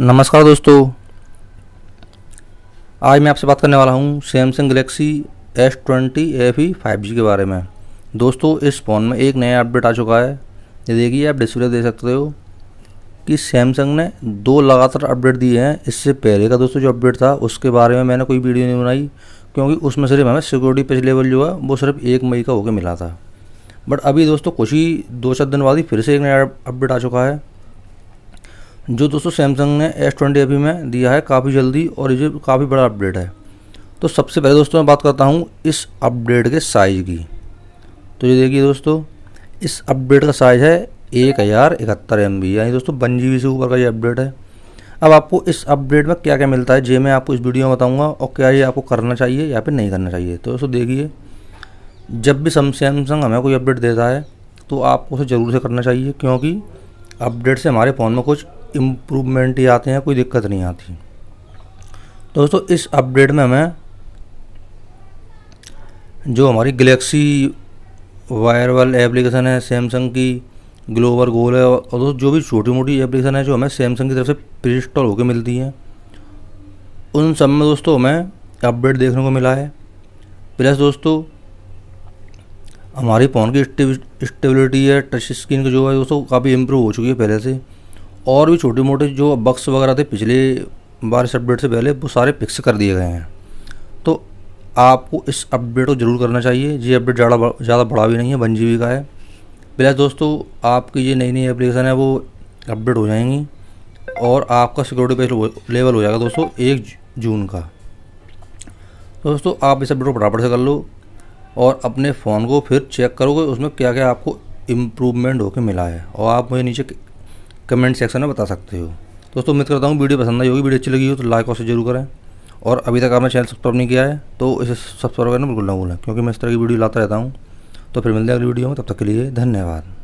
नमस्कार दोस्तों आज मैं आपसे बात करने वाला हूँ Samsung Galaxy S twenty F E five G के बारे में दोस्तों इस फ़ोन में एक नया अपडेट आ चुका है ये देखिए आप डिस्प्ले दे सकते हो कि सैमसंग ने दो लगातार अपडेट दिए हैं इससे पहले का दोस्तों जो अपडेट था उसके बारे में मैंने कोई वीडियो नहीं बनाई क्योंकि उसमें सिर्फ हमें सिक्योरिटी पिछले लेवल जो है वो सिर्फ एक मई का होकर मिला था बट अभी दोस्तों कुछ ही दो चार दिन बाद ही फिर से एक नया अपडेट आ चुका है जो दोस्तों सैमसंग ने एस ट्वेंटी अभी में दिया है काफ़ी जल्दी और ये काफ़ी बड़ा अपडेट है तो सबसे पहले दोस्तों मैं बात करता हूँ इस अपडेट के साइज़ की तो ये देखिए दोस्तों इस अपडेट का साइज़ है एक हज़ार इकहत्तर एम बी यानी दोस्तों वन जी बी से ऊपर का ये अपडेट है अब आपको इस अपडेट में क्या क्या मिलता है जे मैं आपको इस वीडियो में बताऊँगा और क्या ये आपको करना चाहिए या फिर नहीं करना चाहिए तो दोस्तों देखिए जब भी सैमसंग हमें कोई अपडेट देता है तो आपको उसे ज़रूर से करना चाहिए क्योंकि अपडेट से हमारे फ़ोन में कुछ इम्प्रूवमेंट ही आते हैं कोई दिक्कत नहीं आती दोस्तों इस अपडेट में हमें जो हमारी गलेक्सी वायरवल एप्लीकेशन है सैमसंग की ग्लोवर गोल है और दोस्तों जो भी छोटी मोटी एप्लीकेशन है जो हमें सैमसंग की तरफ से प्री होकर मिलती हैं उन सब में दोस्तों हमें अपडेट देखने को मिला है प्लस दोस्तों हमारी फ़ोन की स्टेबिलिटी है टच स्क्रीन की जो है दोस्तों काफ़ी इम्प्रूव हो चुकी है पहले से और भी छोटे मोटे जो बक्स वगैरह थे पिछले बारिश अपडेट से पहले वो सारे फिक्स कर दिए गए हैं तो आपको इस अपडेट को ज़रूर करना चाहिए ये अपडेट ज़्यादा ज़्यादा बड़ा भी नहीं है वन जी का है बिलास दोस्तों आपकी ये नई नई एप्लीकेशन है वो अपडेट हो जाएंगी और आपका सिक्योरिटी पेज लेवल हो जाएगा दोस्तों एक जून का दोस्तों आप इस अपडेट को बराबर से कर लो और अपने फ़ोन को फिर चेक करोगे उसमें क्या क्या आपको इम्प्रूवमेंट होकर मिला है और आप मुझे नीचे कमेंट सेक्शन में बता सकते हो दोस्तों उम्मीद करता हूँ वीडियो पसंद आई होगी वीडियो अच्छी लगी हो तो लाइक और शेयर जरूर करें और अभी तक आपने चैनल सब्सक्राइब नहीं किया है तो इसे सब्सक्राइब करना बिल्कुल ना भूलें क्योंकि मैं इस तरह की वीडियो लाता रहता हूँ तो फिर मिलते हैं अगली वीडियो में तब तक के लिए धन्यवाद